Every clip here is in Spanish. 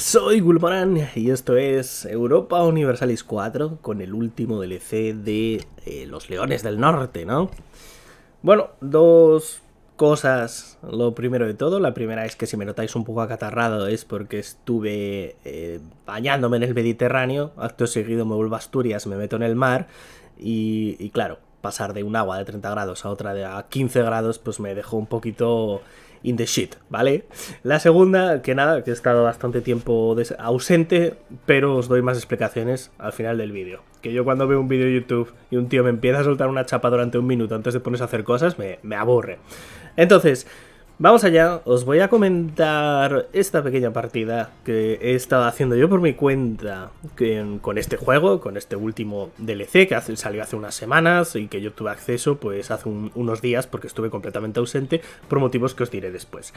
soy Gulmaran y esto es Europa Universalis 4 con el último DLC de eh, Los Leones del Norte, ¿no? Bueno, dos cosas. Lo primero de todo, la primera es que si me notáis un poco acatarrado es porque estuve eh, bañándome en el Mediterráneo, acto seguido me vuelvo a Asturias, me meto en el mar y, claro, pasar de un agua de 30 grados a otra de a 15 grados pues me dejó un poquito in the shit, ¿vale? La segunda, que nada, que he estado bastante tiempo ausente, pero os doy más explicaciones al final del vídeo. Que yo cuando veo un vídeo de YouTube y un tío me empieza a soltar una chapa durante un minuto antes de ponerse a hacer cosas, me, me aburre. Entonces, Vamos allá, os voy a comentar esta pequeña partida que he estado haciendo yo por mi cuenta con este juego, con este último DLC que salió hace unas semanas y que yo tuve acceso pues hace unos días porque estuve completamente ausente por motivos que os diré después.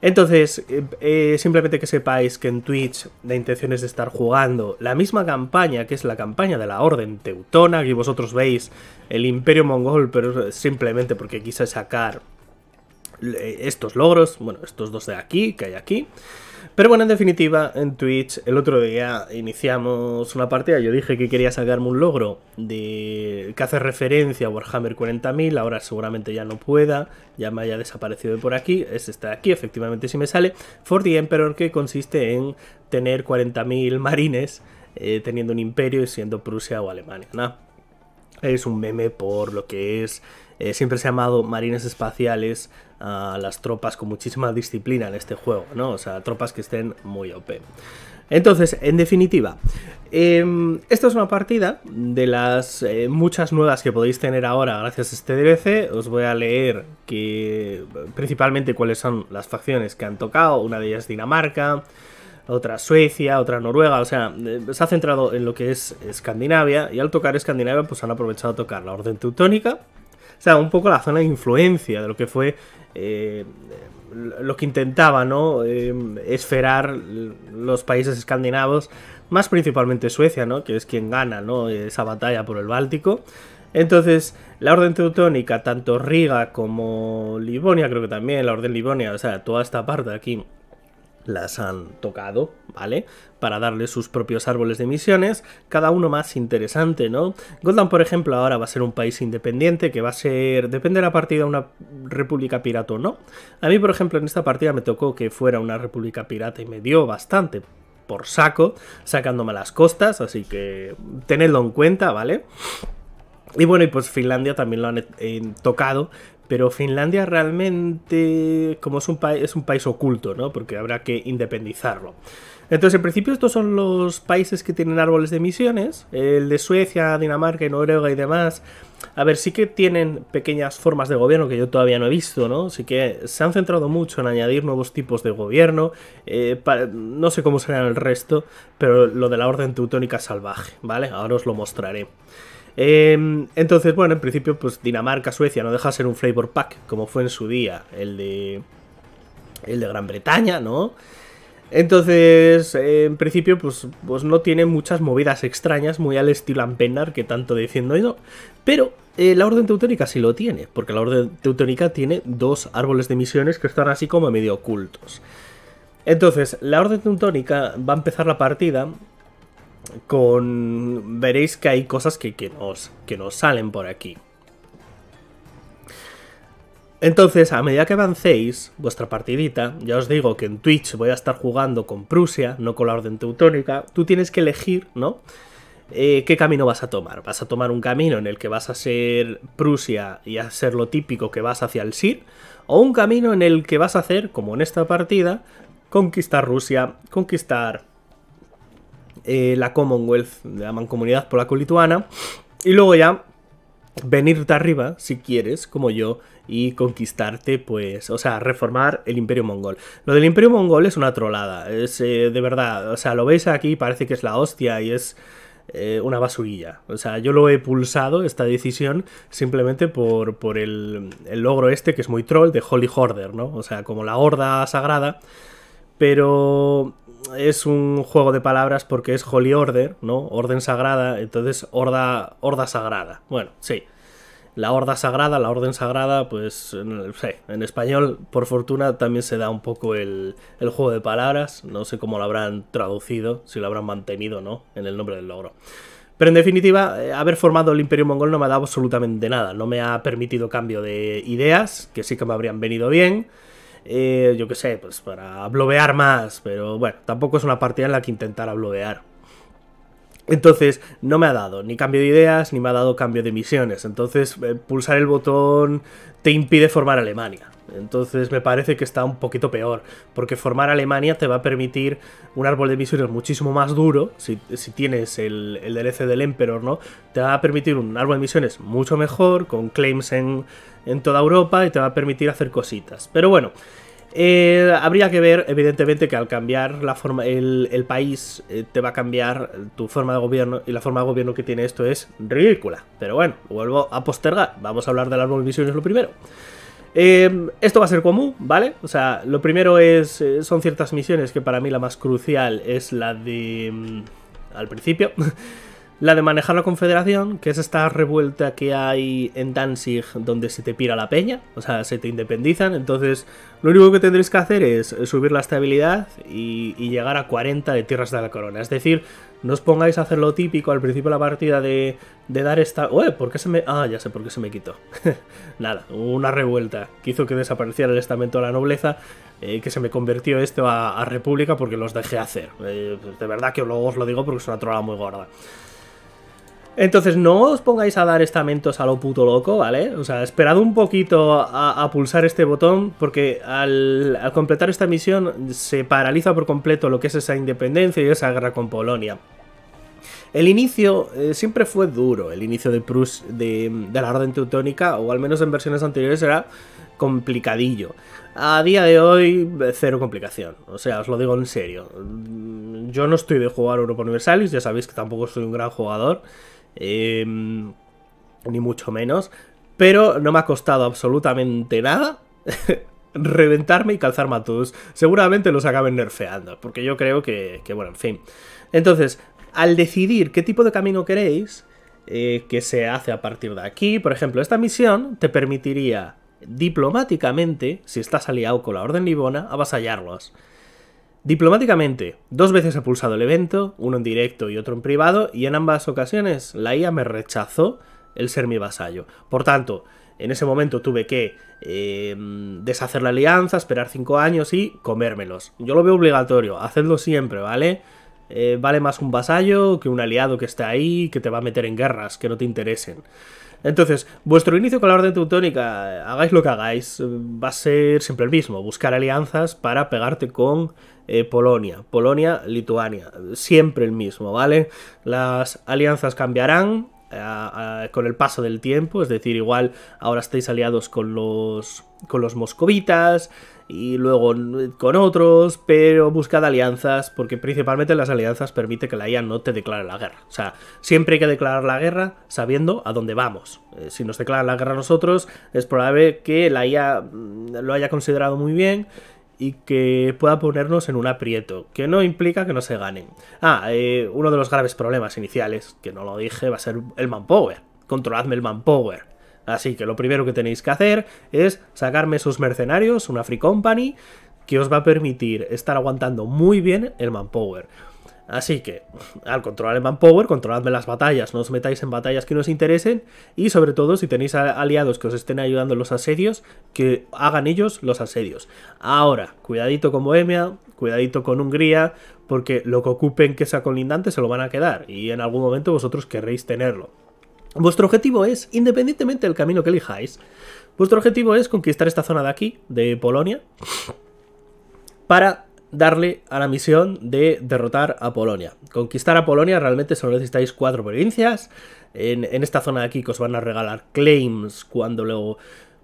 Entonces, eh, eh, simplemente que sepáis que en Twitch la intención es de estar jugando la misma campaña que es la campaña de la Orden Teutona, que vosotros veis el Imperio Mongol, pero simplemente porque quise sacar eh, estos logros, bueno, estos dos de aquí, que hay aquí. Pero bueno, en definitiva, en Twitch el otro día iniciamos una partida, yo dije que quería sacarme un logro de que hace referencia a Warhammer 40.000, ahora seguramente ya no pueda, ya me haya desaparecido de por aquí, es este de aquí, efectivamente si me sale, For the Emperor, que consiste en tener 40.000 marines eh, teniendo un imperio y siendo Prusia o Alemania, Es un meme por lo que es eh, siempre se ha llamado marines espaciales a las tropas con muchísima disciplina en este juego, ¿no? O sea, tropas que estén muy OP. Entonces, en definitiva, em, esta es una partida de las eh, muchas nuevas que podéis tener ahora gracias a este DLC. Os voy a leer que principalmente cuáles son las facciones que han tocado. Una de ellas es Dinamarca, otra Suecia, otra Noruega, o sea, eh, se ha centrado en lo que es Escandinavia y al tocar Escandinavia pues han aprovechado a tocar la Orden Teutónica, o sea, un poco la zona de influencia de lo que fue eh, lo que intentaba, ¿no? Eh, esferar los países escandinavos, más principalmente Suecia, ¿no? que es quien gana ¿no? esa batalla por el Báltico. Entonces, la Orden Teutónica, tanto Riga como Livonia, creo que también, la Orden Livonia, o sea, toda esta parte de aquí las han tocado, ¿vale? Para darle sus propios árboles de misiones, cada uno más interesante, ¿no? Goldan, por ejemplo, ahora va a ser un país independiente que va a ser, depende de la partida, una república pirata o no. A mí, por ejemplo, en esta partida me tocó que fuera una república pirata y me dio bastante por saco, sacándome las costas, así que tenedlo en cuenta, ¿vale? Y bueno, y pues Finlandia también lo han eh, tocado, pero Finlandia realmente, como es un, es un país oculto, ¿no? Porque habrá que independizarlo. Entonces, en principio, estos son los países que tienen árboles de misiones El de Suecia, Dinamarca, Noruega y demás. A ver, sí que tienen pequeñas formas de gobierno que yo todavía no he visto, ¿no? Así que se han centrado mucho en añadir nuevos tipos de gobierno. Eh, no sé cómo serán el resto, pero lo de la orden teutónica salvaje, ¿vale? Ahora os lo mostraré. Em, entonces, bueno, en principio, pues Dinamarca, Suecia no deja ser un flavor pack, como fue en su día el de, el de Gran Bretaña, ¿no? Entonces, en principio, pues, pues no tiene muchas movidas extrañas, muy al estilo Ampenar que tanto diciendo no. Pero eh, la Orden Teutónica sí lo tiene, porque la Orden Teutónica tiene dos árboles de misiones que están así como medio ocultos. Entonces, la Orden Teutónica va a empezar la partida con veréis que hay cosas que, nos, que nos salen por aquí. Entonces, a medida que avancéis vuestra partidita, ya os digo que en Twitch voy a estar jugando con Prusia, no con la Orden Teutónica, tú tienes que elegir, ¿no? Eh, ¿Qué camino vas a tomar? ¿Vas a tomar un camino en el que vas a ser Prusia y a ser lo típico que vas hacia el Sir? ¿O un camino en el que vas a hacer, como en esta partida, conquistar Rusia, conquistar eh, la Commonwealth, la mancomunidad polaco-lituana, y luego ya venirte arriba, si quieres, como yo, y conquistarte, pues, o sea, reformar el imperio mongol. Lo del imperio mongol es una trolada, es eh, de verdad, o sea, lo veis aquí, parece que es la hostia y es eh, una basurilla. O sea, yo lo he pulsado, esta decisión, simplemente por, por el, el, logro este, que es muy troll, de Holy Horder, ¿no? O sea, como la horda sagrada, pero es un juego de palabras porque es Holy Order, ¿no? Orden sagrada, entonces horda, sagrada. Bueno, sí. La horda sagrada, la orden sagrada, pues en, español, por fortuna, también se da un poco el, el, juego de palabras. No sé cómo lo habrán traducido, si lo habrán mantenido no, en el nombre del logro. Pero en definitiva, eh, haber formado el Imperio Mongol no me ha dado absolutamente nada. No me ha permitido cambio de ideas, que sí que me habrían venido bien eh, yo qué sé, pues para blobear más, pero bueno, tampoco es una partida en la que intentar blobear. Entonces, no me ha dado ni cambio de ideas, ni me ha dado cambio de misiones. Entonces, eh, pulsar el botón te impide formar Alemania. Entonces me parece que está un poquito peor, porque formar Alemania te va a permitir un árbol de misiones muchísimo más duro, si, si tienes el, el, DLC del Emperor, ¿no? Te va a permitir un árbol de misiones mucho mejor, con claims en, en toda Europa, y te va a permitir hacer cositas. Pero bueno, eh, habría que ver, evidentemente, que al cambiar la forma, el, país eh, te va a cambiar tu forma de gobierno y la forma de gobierno que tiene esto es ridícula. Pero bueno, vuelvo a postergar. Vamos a hablar de las nuevas misiones lo primero. Eh, esto va a ser común, ¿vale? O sea, lo primero es son ciertas misiones que para mí la más crucial es la de... Mm, al principio... La de manejar la confederación, que es esta revuelta que hay en Danzig donde se te pira la peña, o sea, se te independizan, entonces lo único que tendréis que hacer es subir la estabilidad y, llegar a 40 de tierras de la corona. Es decir, no os pongáis a hacer lo típico al principio de la partida de, de dar esta... ¡Uy! ¿Por qué se me...? Ah, ya sé por qué se me quitó. Nada, una revuelta que hizo que desapareciera el estamento de la nobleza, eh, que se me convirtió esto a, república porque los dejé hacer. Eh, pues de verdad que luego os lo digo porque es una trola muy gorda. Entonces, no os pongáis a dar estamentos a lo puto loco, ¿vale? O sea, esperad un poquito a, pulsar este botón, porque al, completar esta misión se paraliza por completo lo que es esa independencia y esa guerra con Polonia. El inicio eh, siempre fue duro, el inicio de, Prus, de, de la Orden Teutónica, o al menos en versiones anteriores, era complicadillo. A día de hoy, cero complicación. O sea, os lo digo en serio. Yo no estoy de jugar Europa Universalis, ya sabéis que tampoco soy un gran jugador. Em, ni mucho menos, pero no me ha costado absolutamente nada reventarme y calzar matus. Seguramente los acaben nerfeando, porque yo creo que, bueno, en fin. Entonces, al decidir qué tipo de camino queréis, eh, que se hace a partir de aquí, por ejemplo, esta misión te permitiría diplomáticamente, si estás aliado con la Orden Libona, avasallarlos. Diplomáticamente, dos veces he pulsado el evento, uno en directo y otro en privado, y en ambas ocasiones la IA me rechazó el ser mi vasallo. Por tanto, en ese momento tuve que eh, deshacer la alianza, esperar 5 años y comérmelos. Yo lo veo obligatorio, hacedlo siempre, ¿vale? Eh, vale más un vasallo que un aliado que está ahí, que te va a meter en guerras, que no te interesen. Entonces, vuestro inicio con la Orden Teutónica, eh, hagáis lo que hagáis, eh, va a ser siempre el mismo, buscar alianzas para pegarte con Polonia, Polonia, Lituania, siempre el mismo, ¿vale? Las alianzas cambiarán con el paso del tiempo, es decir, igual ahora estáis aliados con los, con los moscovitas, y luego con otros, pero buscad alianzas, porque principalmente las alianzas permite que la IA no te declare la guerra. O sea, siempre hay que declarar la guerra sabiendo a dónde vamos. Eh, si nos declaran la guerra a nosotros, es probable que la IA mm, lo haya considerado muy bien y que pueda ponernos en un aprieto, que no implica que no se ganen. Ah, eh, uno de los graves problemas iniciales, que no lo dije, va a ser el manpower. Controladme el manpower. Así que lo primero que tenéis que hacer es sacarme sus mercenarios, una Free Company, que os va a permitir estar aguantando muy bien el Manpower. Así que, al controlar el manpower, controladme las batallas, no os metáis en batallas que no os interesen y sobre todo si tenéis aliados que os estén ayudando en los asedios, que hagan ellos los asedios. Ahora, cuidadito con Bohemia, cuidadito con Hungría, porque lo que ocupen que sea colindante se lo van a quedar y en algún momento vosotros querréis tenerlo. Vuestro objetivo es, independientemente del camino que elijáis, vuestro objetivo es conquistar esta zona de aquí, de Polonia, para darle a la misión de derrotar a Polonia. Conquistar a Polonia realmente solo necesitáis cuatro provincias. En, esta zona de aquí que os van a regalar claims cuando luego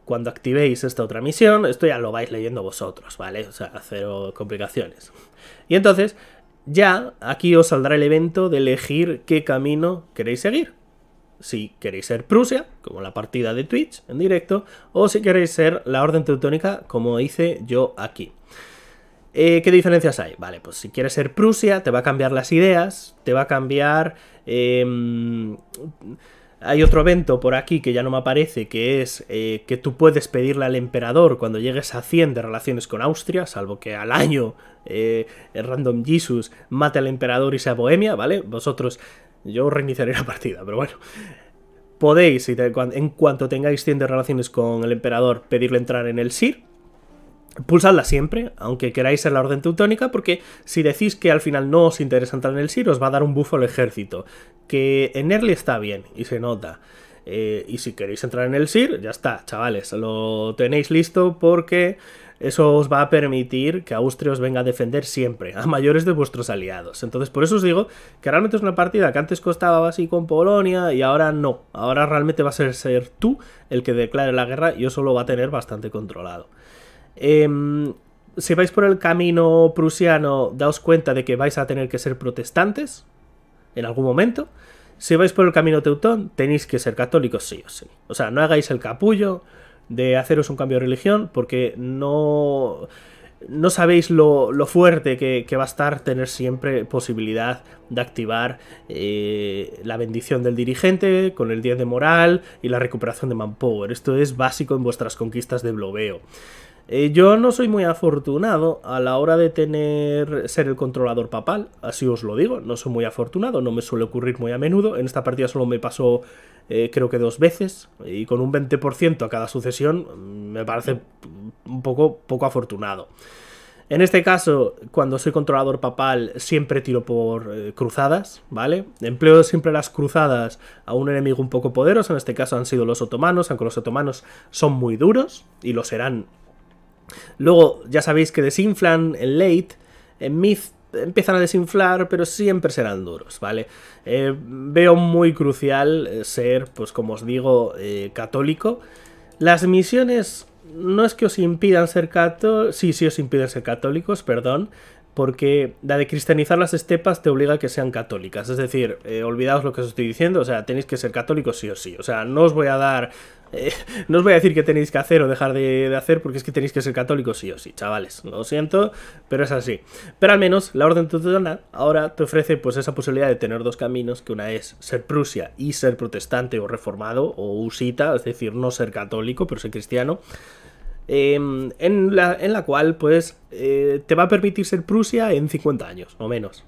cuando activéis esta otra misión, esto ya lo vais leyendo vosotros, ¿vale? O sea, cero complicaciones. Y entonces, ya aquí os saldrá el evento de elegir qué camino queréis seguir si queréis ser Prusia, como la partida de Twitch en directo, o si queréis ser la Orden Teutónica, como hice yo aquí. Eh, ¿Qué diferencias hay? Vale, pues si quieres ser Prusia, te va a cambiar las ideas, te va a cambiar... Em, hay otro evento por aquí que ya no me aparece, que es eh, que tú puedes pedirle al emperador cuando llegues a 100 de relaciones con Austria, salvo que al año eh, el Random Jesus mate al emperador y sea Bohemia, ¿vale? Vosotros yo reiniciaré la partida, pero bueno. Podéis, en cuanto tengáis 100 relaciones con el emperador, pedirle entrar en el SIR. Pulsadla siempre, aunque queráis en la orden teutónica, porque si decís que al final no os interesa entrar en el SIR, os va a dar un buffo al ejército. Que en early está bien, y se nota. Eh, y si queréis entrar en el SIR, ya está, chavales, lo tenéis listo porque eso os va a permitir que Austria os venga a defender siempre, a mayores de vuestros aliados. Entonces, por eso os digo que realmente es una partida que antes costaba así con Polonia y ahora no. Ahora realmente va a ser, ser tú el que declare la guerra y eso lo va a tener bastante controlado. Em, si vais por el camino prusiano, daos cuenta de que vais a tener que ser protestantes en algún momento. Si vais por el camino teutón, tenéis que ser católicos sí o sí. O sea, no hagáis el capullo, de haceros un cambio de religión porque no, no sabéis lo, fuerte que, va a estar tener siempre posibilidad de activar eh, la bendición del dirigente con el 10 de moral y la recuperación de manpower. Esto es básico en vuestras conquistas de bloqueo. Eh, yo no soy muy afortunado a la hora de tener ser el controlador papal, así os lo digo, no soy muy afortunado, no me suele ocurrir muy a menudo, en esta partida solo me pasó eh, creo que dos veces y con un 20% a cada sucesión mm, me parece un poco, poco afortunado. En este caso, cuando soy controlador papal, siempre tiro por eh, cruzadas, ¿vale? Empleo siempre las cruzadas a un enemigo un poco poderoso, en este caso han sido los otomanos, aunque los otomanos son muy duros y lo serán Luego, ya sabéis que desinflan en late, en mid empiezan a desinflar, pero siempre serán duros, ¿vale? Eh, veo muy crucial eh, ser, pues como os digo, eh, católico. Las misiones no es que os impidan ser católicos, sí, sí os impiden ser católicos, perdón, porque la de cristianizar las estepas te obliga a que sean católicas. Es decir, olvidaos lo que os estoy diciendo, o sea, tenéis que ser católicos sí o sí. O sea, no os voy a dar no os voy a decir qué tenéis que hacer o dejar de, hacer, porque es que tenéis que ser católicos sí o sí, chavales. Lo siento, pero es así. Pero al menos la orden teutona ahora te ofrece pues esa posibilidad de tener dos caminos, que una es ser Prusia y ser protestante o reformado o usita, es decir, no ser católico, pero ser cristiano. Em, en, la, en, la, cual, pues, eh, te va a permitir ser Prusia en 50 años o menos.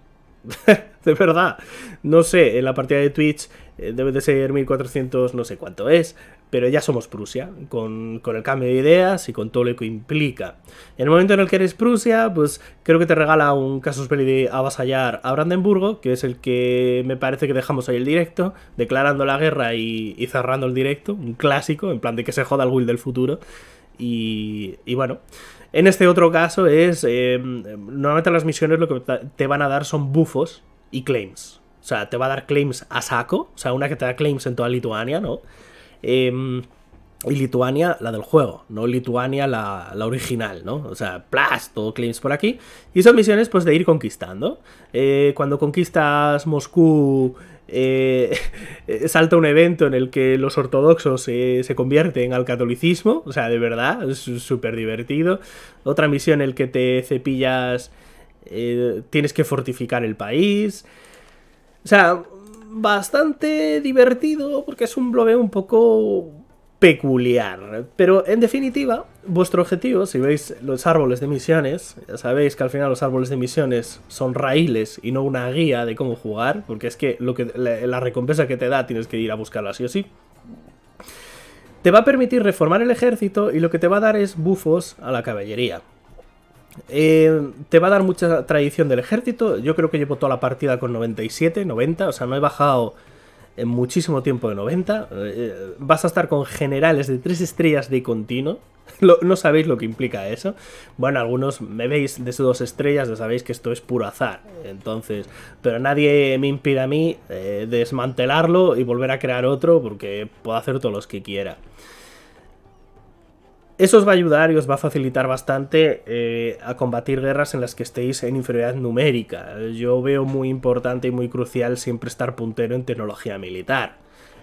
de verdad. No sé, en la partida de Twitch eh, debe de ser 1400 no sé cuánto es, pero ya somos Prusia, con, el cambio de ideas y con todo lo que implica. En el momento en el que eres Prusia, pues creo que te regala un casus belli de avasallar a Brandenburgo, que es el que me parece que dejamos ahí el directo, declarando la guerra y, cerrando el directo, un clásico, en plan de que se joda el Will del futuro. Y, bueno, en este otro caso es, eh, normalmente las misiones lo que te van a dar son bufos y claims, o sea, te va a dar claims a saco. O sea, una que te da claims en toda Lituania, ¿no? Em, y Lituania, la del juego, no Lituania, la, original, ¿no? O sea, plas, todo claims por aquí. Y son misiones, pues, de ir conquistando. Eh, cuando conquistas Moscú, eh, salta un evento en el que los ortodoxos se convierten al catolicismo. O sea, de verdad, es súper divertido. Otra misión en el que te cepillas, eh, tienes que fortificar el país. O sea, bastante divertido porque es un blogueo un poco peculiar. Pero en definitiva, vuestro objetivo, si veis los árboles de misiones, ya sabéis que al final los árboles de misiones son raíles y no una guía de cómo jugar, porque es que, lo que la, recompensa que te da tienes que ir a buscarla sí o sí. Te va a permitir reformar el ejército y lo que te va a dar es bufos a la caballería. Eh, te va a dar mucha tradición del ejército. Yo creo que llevo toda la partida con 97, 90. O sea, no he bajado en muchísimo tiempo de 90. Eh, eh, vas a estar con generales de 3 estrellas de continuo. no sabéis lo que implica eso. Bueno, algunos me veis de sus dos estrellas, ya sabéis que esto es puro azar. Entonces, pero nadie me impide a mí desmantelarlo y volver a crear otro porque puedo hacer todos los que quiera. Eso os va a ayudar y os va a facilitar bastante eh, a combatir guerras en las que estéis en inferioridad numérica. Yo veo muy importante y muy crucial siempre estar puntero en tecnología militar.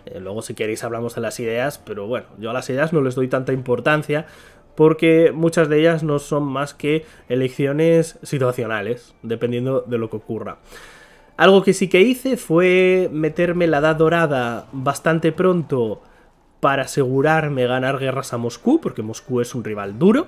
Eh, luego si queréis hablamos de las ideas, pero bueno, yo a las ideas no les doy tanta importancia porque muchas de ellas no son más que elecciones situacionales, dependiendo de lo que ocurra. Algo que sí que hice fue meterme la edad dorada bastante pronto para asegurarme ganar guerras a Moscú, porque Moscú es un rival duro.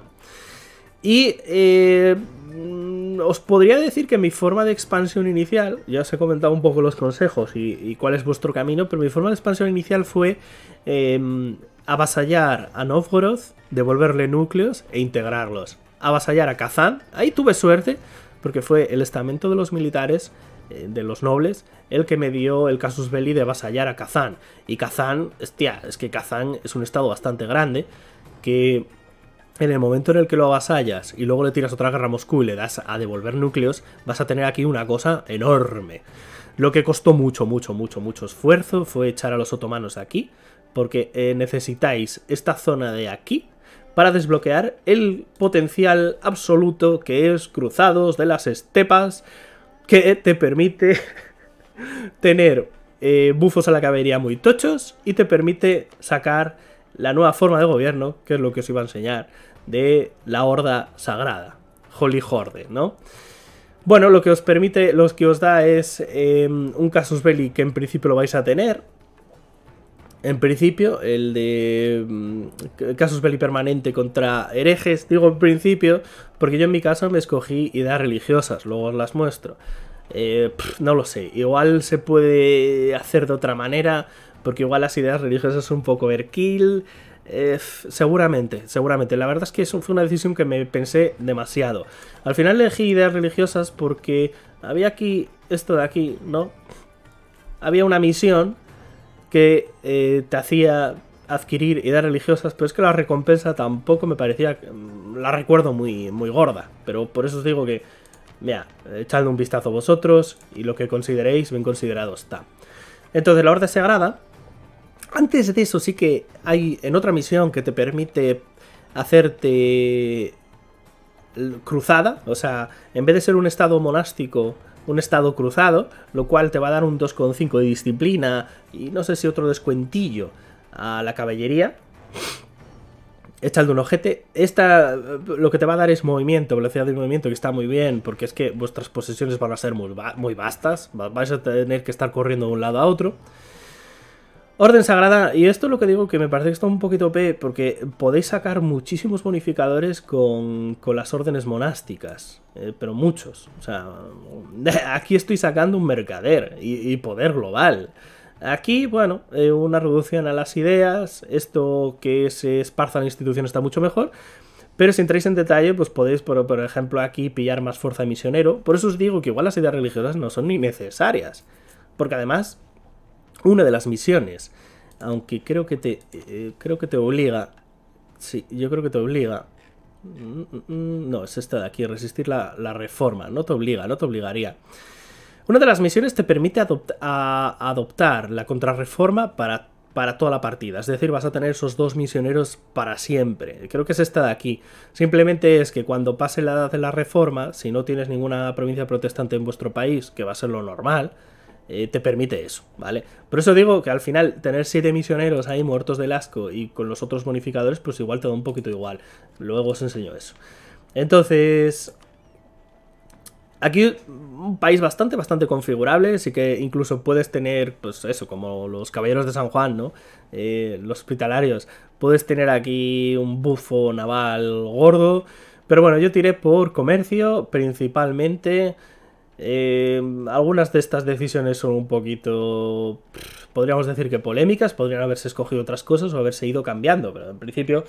Y eh, mm, os podría decir que mi forma de expansión inicial, ya os he comentado un poco los consejos y, cuál es vuestro camino, pero mi forma de expansión inicial fue em, avasallar a Novgorod, devolverle núcleos e integrarlos. Avasallar a Kazán, ahí tuve suerte, porque fue el estamento de los militares eh, de los nobles, el que me dio el casus belli de vasallar a Kazán. Y Kazán, hostia, es que Kazán es un estado bastante grande que en el momento en el que lo avasallas y luego le tiras otra guerra a Moscú y le das a devolver núcleos, vas a tener aquí una cosa enorme. Lo que costó mucho, mucho, mucho, mucho esfuerzo fue echar a los otomanos aquí, porque eh, necesitáis esta zona de aquí para desbloquear el potencial absoluto que es cruzados de las estepas, que te permite tener eh, bufos a la caballería muy tochos y te permite sacar la nueva forma de gobierno, que es lo que os iba a enseñar, de la horda sagrada, Holy Horde, ¿no? Bueno, lo que os permite, lo que os da es em, un casus belli que en principio lo vais a tener, en principio, el de mm, casos belli permanente contra herejes, digo en principio, porque yo en mi caso me escogí ideas religiosas, luego os las muestro. Eh, no lo sé, igual se puede hacer de otra manera, porque igual las ideas religiosas son un poco overkill. Eh, seguramente, seguramente. La verdad es que eso fue una decisión que me pensé demasiado. Al final elegí ideas religiosas porque había aquí, esto de aquí, ¿no? Había una misión que eh, te hacía adquirir ideas religiosas, pero es que la recompensa tampoco me parecía, mm, la recuerdo muy, muy gorda, pero por eso os digo que, mira, echadle un vistazo vosotros y lo que consideréis bien considerado está. Entonces la Orden Sagrada, antes de eso sí que hay en otra misión que te permite hacerte cruzada, o sea, en vez de ser un estado monástico un estado cruzado, lo cual te va a dar un 2,5 de disciplina y no sé si otro descuentillo a la caballería. Echadle un ojete. Esta lo que te va a dar es movimiento, velocidad de movimiento, que está muy bien, porque es que vuestras posesiones van a ser muy, muy vastas, vais a tener que estar corriendo de un lado a otro. Orden Sagrada, y esto lo que digo que me parece que está un poquito P, porque podéis sacar muchísimos bonificadores con, las órdenes monásticas, eh, pero muchos. O sea, aquí estoy sacando un mercader y, poder global. Aquí, bueno, eh, una reducción a las ideas, esto que se esparza en la institución está mucho mejor, pero si entráis en detalle, pues podéis, por, por ejemplo, aquí pillar más fuerza de misionero. Por eso os digo que igual las ideas religiosas no son ni necesarias, porque además una de las misiones, aunque creo que te, eh, creo que te obliga, sí, yo creo que te obliga, mm, mm, mm, no, es esta de aquí, resistir la, reforma, no te obliga, no te obligaría. Una de las misiones te permite a, adoptar la contrarreforma para para toda la partida. Es decir, vas a tener esos dos misioneros para siempre. Creo que es esta de aquí. Simplemente es que cuando pase la edad de la reforma, si no tienes ninguna provincia protestante en vuestro país, que va a ser lo normal, eh, te permite eso, ¿vale? Por eso digo que al final tener siete misioneros ahí muertos de asco y con los otros bonificadores, pues igual te da un poquito igual. Luego os enseño eso. Entonces, Aquí un país bastante, bastante configurable, así que incluso puedes tener, pues eso, como los caballeros de San Juan, ¿no? Eh, los hospitalarios. Puedes tener aquí un bufo naval gordo. Pero bueno, yo tiré por comercio, principalmente. Eh, algunas de estas decisiones son un poquito, podríamos decir que polémicas, podrían haberse escogido otras cosas o haberse ido cambiando, pero en principio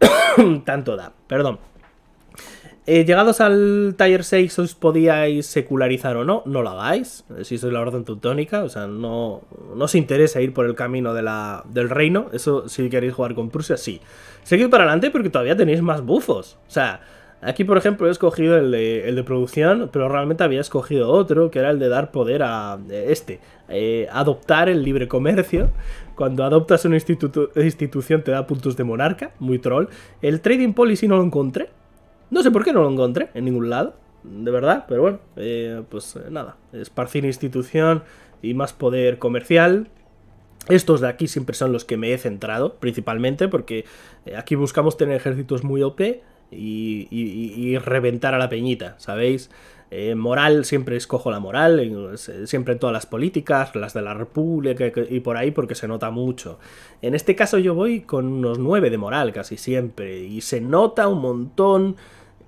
tanto da, perdón. Eh, llegados al Tier 6 os podíais secularizar o no, no lo hagáis, eh, si sois la orden teutónica, o sea, no, no os interesa ir por el camino de la, del reino, eso si queréis jugar con Prusia, sí. Seguid para adelante porque todavía tenéis más bufos, o sea, Aquí, por ejemplo, he escogido el de, el de, producción, pero realmente había escogido otro, que era el de dar poder a eh, este, eh, adoptar el libre comercio. Cuando adoptas una institución te da puntos de monarca, muy troll. El trading policy no lo encontré. No sé por qué no lo encontré en ningún lado, de verdad, pero bueno, eh, pues nada, esparcir institución y más poder comercial, estos de aquí siempre son los que me he centrado, principalmente, porque aquí buscamos tener ejércitos muy OP, y, reventar a la peñita, ¿sabéis? Eh, moral, siempre escojo la moral, siempre en todas las políticas, las de la República y por ahí, porque se nota mucho. En este caso yo voy con unos 9 de moral casi siempre, y se nota un montón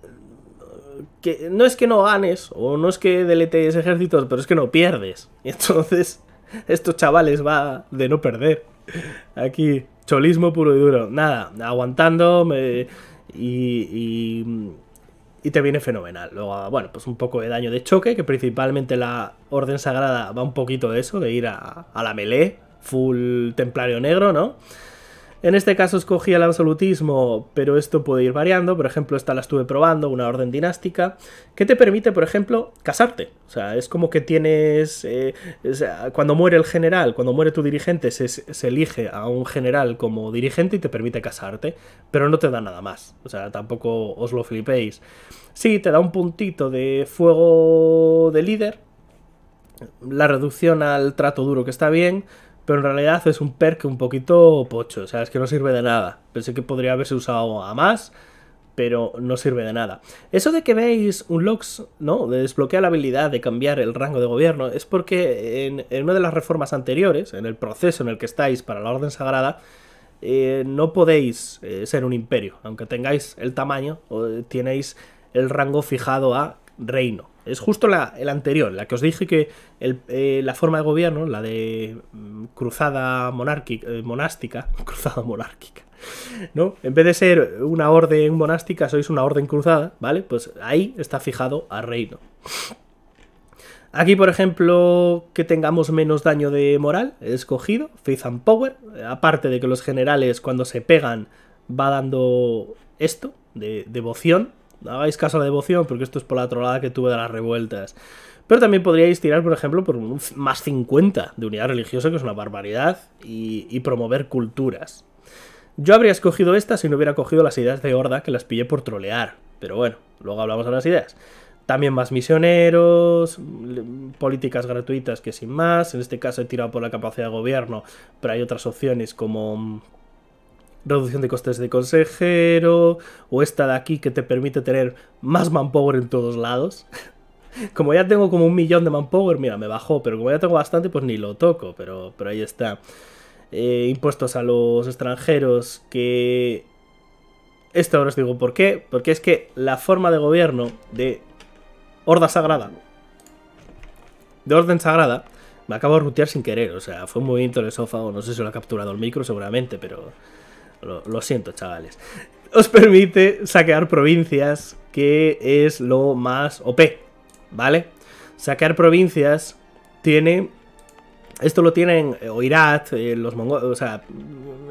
eh, que no es que no ganes, o no es que deletes ejércitos, pero es que no pierdes. Entonces, estos chavales va de no perder. Aquí, cholismo puro y duro. Nada, aguantando, me y, te viene fenomenal. Luego, bueno, pues un poco de daño de choque, que principalmente la Orden Sagrada va un poquito de eso, de ir a, a la melee, full templario negro, ¿no? En este caso escogí el absolutismo, pero esto puede ir variando. Por ejemplo, esta la estuve probando, una orden dinástica, que te permite, por ejemplo, casarte. O sea, es como que tienes... Eh, cuando muere el general, cuando muere tu dirigente, se, se, elige a un general como dirigente y te permite casarte, pero no te da nada más. O sea, tampoco os lo flipéis. Sí, te da un puntito de fuego de líder, la reducción al trato duro que está bien, pero en realidad es un perk un poquito pocho, o sea, es que no sirve de nada. Pensé que podría haberse usado a más, pero no sirve de nada. Eso de que veis un Lux, ¿no? De desbloquear la habilidad de cambiar el rango de gobierno, es porque en, una de las reformas anteriores, en el proceso en el que estáis para la Orden Sagrada, eh, no podéis eh, ser un imperio. Aunque tengáis el tamaño, o, eh, tenéis el rango fijado a reino. Es justo la, el anterior, la que os dije que eh, la forma de gobierno, la de mm, cruzada monárquica, eh, monástica, cruzada monárquica, ¿no? En vez de ser una orden monástica, sois una orden cruzada, ¿vale? Pues ahí está fijado a reino. Aquí, por ejemplo, que tengamos menos daño de moral, he escogido, Faith and Power, aparte de que los generales cuando se pegan va dando esto, de devoción, hagáis caso a la devoción porque esto es por la trolada que tuve de las revueltas. Pero también podríais tirar, por ejemplo, por más 50 de unidad religiosa, que es una barbaridad, y, y promover culturas. Yo habría escogido esta si no hubiera cogido las ideas de Horda que las pillé por trolear. Pero bueno, luego hablamos de las ideas. También más misioneros, políticas gratuitas que sin más. En este caso he tirado por la capacidad de gobierno, pero hay otras opciones como reducción de costes de consejero, o esta de aquí que te permite tener más manpower en todos lados. Como ya tengo como un millón de manpower, mira, me bajó, pero como ya tengo bastante, pues ni lo toco, pero, pero ahí está. Eh, impuestos a los extranjeros, que... Esto ahora os digo por qué, porque es que la forma de gobierno de Horda Sagrada, de Orden Sagrada, me acabo de rutear sin querer, o sea, fue un movimiento del no sé si lo ha capturado el micro seguramente, pero lo, siento chavales, os permite saquear provincias, que es lo más OP, ¿vale? Saquear provincias tiene... Esto lo tienen eh, Oirat, eh, los mongoles, o sea,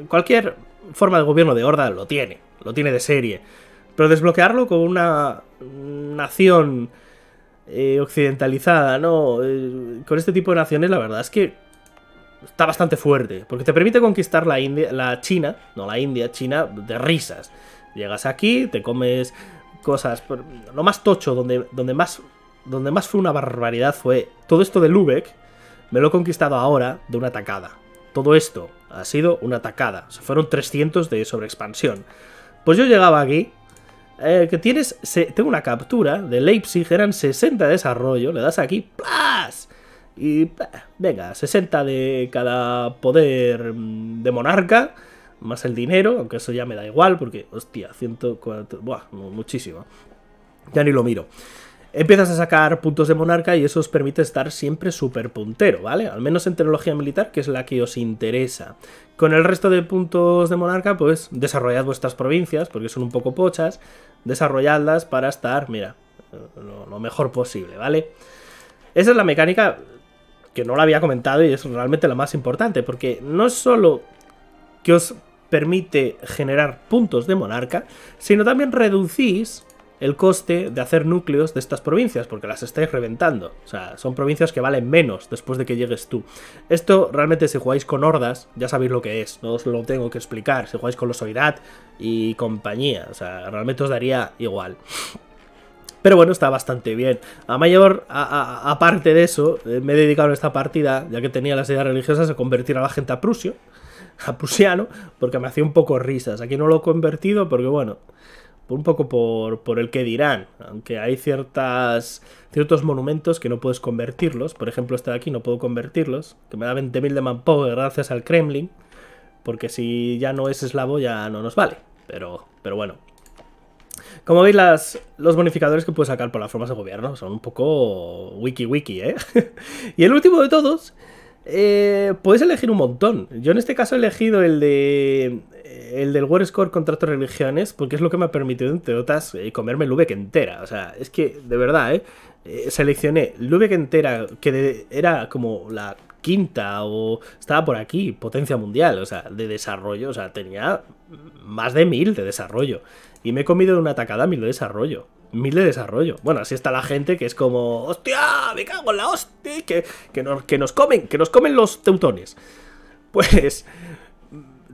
cualquier forma de gobierno de horda lo tiene, lo tiene de serie. Pero desbloquearlo con una nación eh, occidentalizada, ¿no? con este tipo de naciones la verdad es que está bastante fuerte, porque te permite conquistar la, India, la China, no la India, China de risas. Llegas aquí, te comes cosas, lo más tocho, donde, donde, más, donde más fue una barbaridad fue todo esto de Lubeck, me lo he conquistado ahora de una tacada. Todo esto ha sido una tacada, o sea, fueron 300 de sobreexpansión. Pues yo llegaba aquí, eh, que tienes, tengo una captura de Leipzig, eran 60 de desarrollo, le das aquí, ¡plas! Y venga, 60 de cada poder mm, de monarca, más el dinero, aunque eso ya me da igual, porque, hostia, 104, buah, muchísimo. Ya ni lo miro. Empiezas a sacar puntos de monarca y eso os permite estar siempre súper puntero, ¿vale? Al menos en tecnología militar, que es la que os interesa. Con el resto de puntos de monarca, pues desarrollad vuestras provincias, porque son un poco pochas, desarrolladlas para estar, mira, lo mejor posible, ¿vale? Esa es la mecánica que no lo había comentado y es realmente la más importante, porque no es solo que os permite generar puntos de monarca, sino también reducís el coste de hacer núcleos de estas provincias, porque las estáis reventando. O sea, son provincias que valen menos después de que llegues tú. Esto realmente si jugáis con hordas, ya sabéis lo que es, no os lo tengo que explicar. Si jugáis con los Oirat y compañía, o sea, realmente os daría igual. Pero bueno, está bastante bien. A mayor, aparte de eso, eh, me he dedicado en esta partida, ya que tenía las ideas religiosas, a convertir a la gente a prusio, a prusiano, porque me hacía un poco risas. Aquí no lo he convertido porque, bueno, un poco por, por el que dirán, aunque hay ciertas, ciertos monumentos que no puedes convertirlos. Por ejemplo, este de aquí no puedo convertirlos, que me da 20.000 de manpower gracias al Kremlin, porque si ya no es eslavo ya no nos vale. Pero, pero bueno, como veis, los bonificadores que puedo sacar por las formas de gobierno son un poco wiki wiki, ¿eh? y el último de todos, eh, puedes elegir un montón. Yo en este caso he elegido el de el del War Score Contrato Religiones, porque es lo que me ha permitido, entre otras, eh, comerme que entera. O sea, es que, de verdad, ¿eh? eh seleccioné que entera, que era como la quinta o estaba por aquí, potencia mundial, o sea, de desarrollo, o sea, tenía más de mil de desarrollo. Y me he comido de una tacada mil de desarrollo. Mil de desarrollo. Bueno, así está la gente que es como... ¡Hostia! ¡Me cago en la hostia! Que, que, nos, comen, que nos comen los teutones. Pues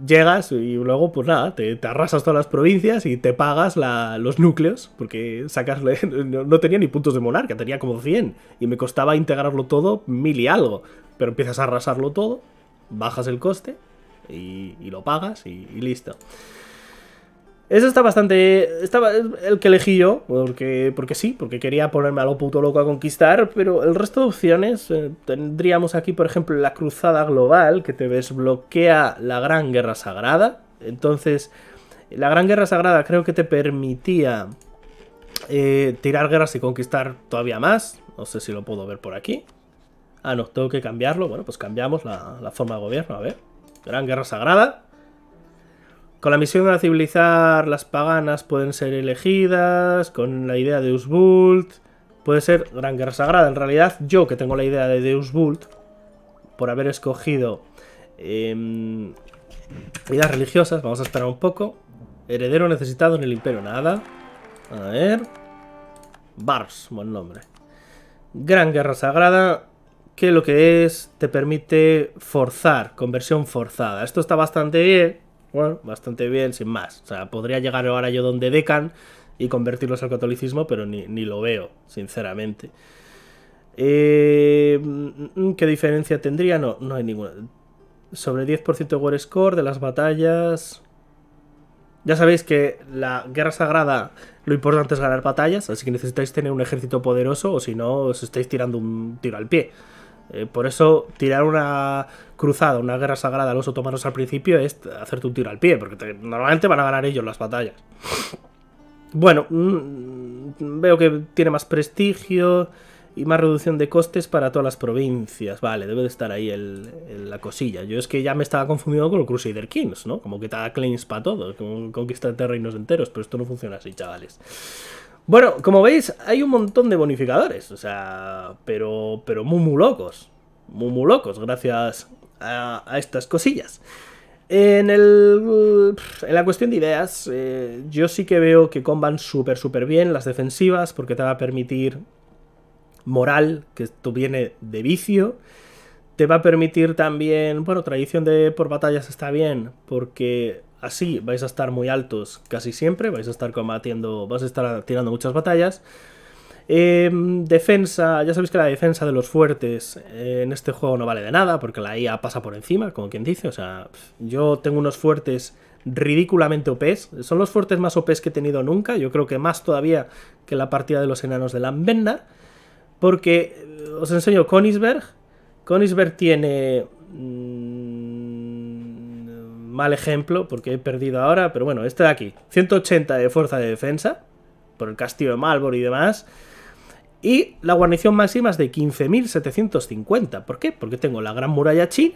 llegas y luego, pues nada, te, arrasas todas las provincias y te pagas los núcleos, porque sacas, no, tenía ni puntos de monarca, tenía como 100, y me costaba integrarlo todo mil y algo, pero empiezas a arrasarlo todo, bajas el coste y, lo pagas y listo. Eso está bastante... Estaba el que elegí yo, porque, porque sí, porque quería ponerme a lo puto loco a conquistar, pero el resto de opciones... Eh, tendríamos aquí, por ejemplo, la Cruzada Global, que te desbloquea la Gran Guerra Sagrada. Entonces, la Gran Guerra Sagrada creo que te permitía eh, tirar guerras y conquistar todavía más. No sé si lo puedo ver por aquí. Ah, no, tengo que cambiarlo. Bueno, pues cambiamos la, la forma de gobierno, a ver. Gran Guerra Sagrada. Con la misión a civilizar, las paganas pueden ser elegidas, con la idea de Usbult. Puede ser Gran Guerra Sagrada. En realidad, yo que tengo la idea de Usbult, por haber escogido eh, em, vidas religiosas, vamos a esperar un poco. Heredero necesitado en el Imperio, nada. A ver. Bars, buen nombre. Gran Guerra Sagrada, que lo que es te permite forzar, conversión forzada. Esto está bastante bien, bastante bien, sin más. O sea, podría llegar ahora yo donde decan y convertirlos al catolicismo, pero ni, lo veo, sinceramente. Eh, mm, ¿Qué diferencia tendría? No, no hay ninguna. Sobre 10% de War Score de las batallas. Ya sabéis que la guerra sagrada lo importante es ganar batallas, así que necesitáis tener un ejército poderoso o si no os estáis tirando un tiro al pie. Eh, por eso tirar una cruzada, una guerra sagrada a los otomanos al principio es hacerte un tiro al pie, porque normalmente van a ganar ellos las batallas. Bueno, mm, veo que tiene más prestigio y más reducción de costes para todas las provincias. Vale, debe de estar ahí la cosilla. Yo es que ya me estaba confundido con el Crusader Kings, ¿no? Como que te da claims para todo, como conquistar terrenos enteros, pero esto no funciona así, chavales. Bueno, como veis, hay un montón de bonificadores, o sea, pero, pero muy, muy locos. Muy, muy locos, gracias a, estas cosillas. En, el, en la cuestión de ideas, eh, yo sí que veo que comban súper, súper bien las defensivas, porque te va a permitir moral, que esto viene de vicio. Te va a permitir también, bueno, tradición de por batallas está bien, porque así vais a estar muy altos casi siempre, vais a estar combatiendo, Vais a estar tirando muchas batallas. Em, defensa, ya sabéis que la defensa de los fuertes eh, en este juego no vale de nada porque la IA e pasa por encima, como quien dice. O sea, yo tengo unos fuertes ridículamente OPs. Son los fuertes más OPs que he tenido nunca. Yo creo que más todavía que la partida de los enanos de Lambenda. Porque eh, os enseño Konisberg. Konisberg tiene mm, mal ejemplo porque he perdido ahora, pero bueno, este de aquí, 180 de fuerza de defensa, por el castillo de Malbor y demás. Y la guarnición máxima es de 15.750. ¿Por qué? Porque tengo la Gran Muralla China,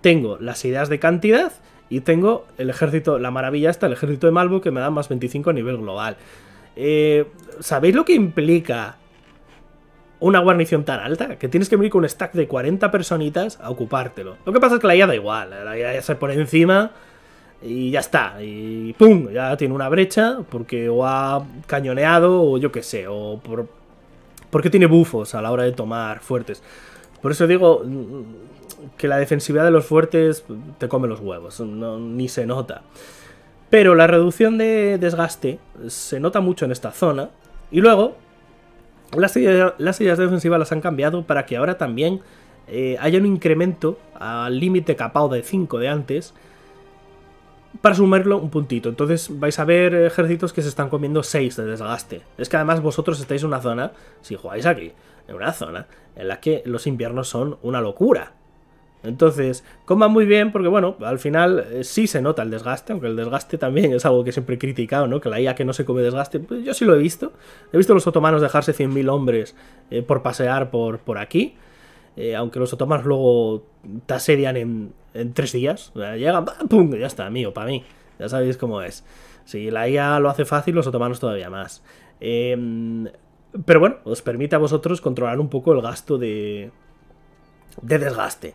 tengo las ideas de cantidad y tengo el ejército, la maravilla está, el ejército de Malvor que me da más 25 a nivel global. Eh, ¿Sabéis lo que implica una guarnición tan alta que tienes que venir con un stack de 40 personitas a ocupártelo. Lo que pasa es que la IA da igual, la IA ya se pone encima y ya está, y ¡pum! Ya tiene una brecha porque o ha cañoneado o yo qué sé, o por, porque tiene bufos a la hora de tomar fuertes. Por eso digo mm, que la defensividad de los fuertes te come los huevos, no, ni se nota. Pero la reducción de desgaste se nota mucho en esta zona y luego las ideas, defensivas las han cambiado para que ahora también eh, haya un incremento al límite capado de 5 de antes para sumarlo un puntito. Entonces vais a ver ejércitos que se están comiendo 6 de desgaste. Es que además vosotros estáis en una zona, si jugáis aquí, en una zona en la que los inviernos son una locura. Entonces, coma muy bien porque, bueno, al final eh, sí se nota el desgaste, aunque el desgaste también es algo que siempre he criticado, ¿no? Que la IA que no se come desgaste, pues yo sí lo he visto. He visto a los otomanos dejarse 100.000 hombres eh, por pasear por, por aquí, eh, aunque los otomanos luego te en, en tres días. llegan, ¡pum! Ya está, mío, para mí. Ya sabéis cómo es. Si la IA lo hace fácil, los otomanos todavía más. Em, pero bueno, os permite a vosotros controlar un poco el gasto de, de desgaste.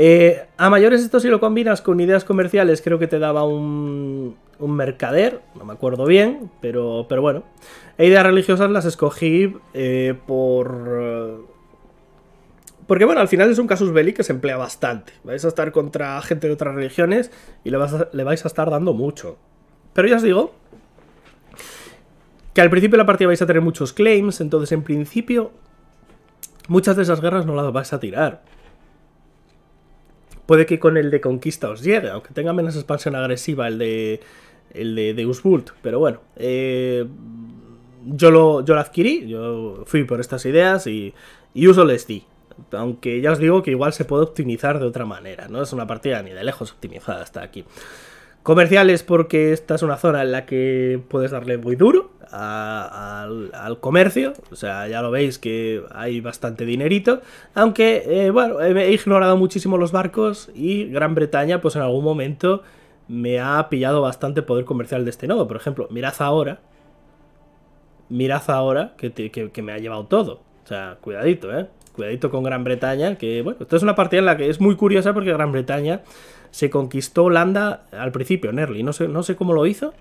Eh, a mayores esto si lo combinas con ideas comerciales creo que te daba un, mercader, no me acuerdo bien, pero, pero bueno. E ideas religiosas las escogí eh, por... Eh, porque bueno, al final es un casus belli que se emplea bastante. Vais a estar contra gente de otras religiones y le, le vais a estar dando mucho. Pero ya os digo que al principio de la partida vais a tener muchos claims, entonces en principio muchas de esas guerras no las vais a tirar. Puede que con el de Conquista os llegue, aunque tenga menos expansión agresiva el de, el de Pero bueno, eh, yo, lo, yo lo adquirí, yo fui por estas ideas y, y uso les di. Aunque ya os digo que igual se puede optimizar de otra manera, ¿no? Es una partida ni de lejos optimizada hasta aquí. Comerciales porque esta es una zona en la que puedes darle muy duro al, comercio. O sea, ya lo veis que hay bastante dinerito. Aunque, eh, bueno, he ignorado muchísimo los barcos y Gran Bretaña pues en algún momento me ha pillado bastante poder comercial de este nodo. Por ejemplo, mirad ahora. Mirad ahora que, me ha llevado todo. O sea, cuidadito, ¿eh? Cuidadito con Gran Bretaña, que bueno, esto es una partida en la que es muy curiosa porque Gran Bretaña se conquistó Holanda al principio, Nerly, No sé, no sé cómo lo hizo.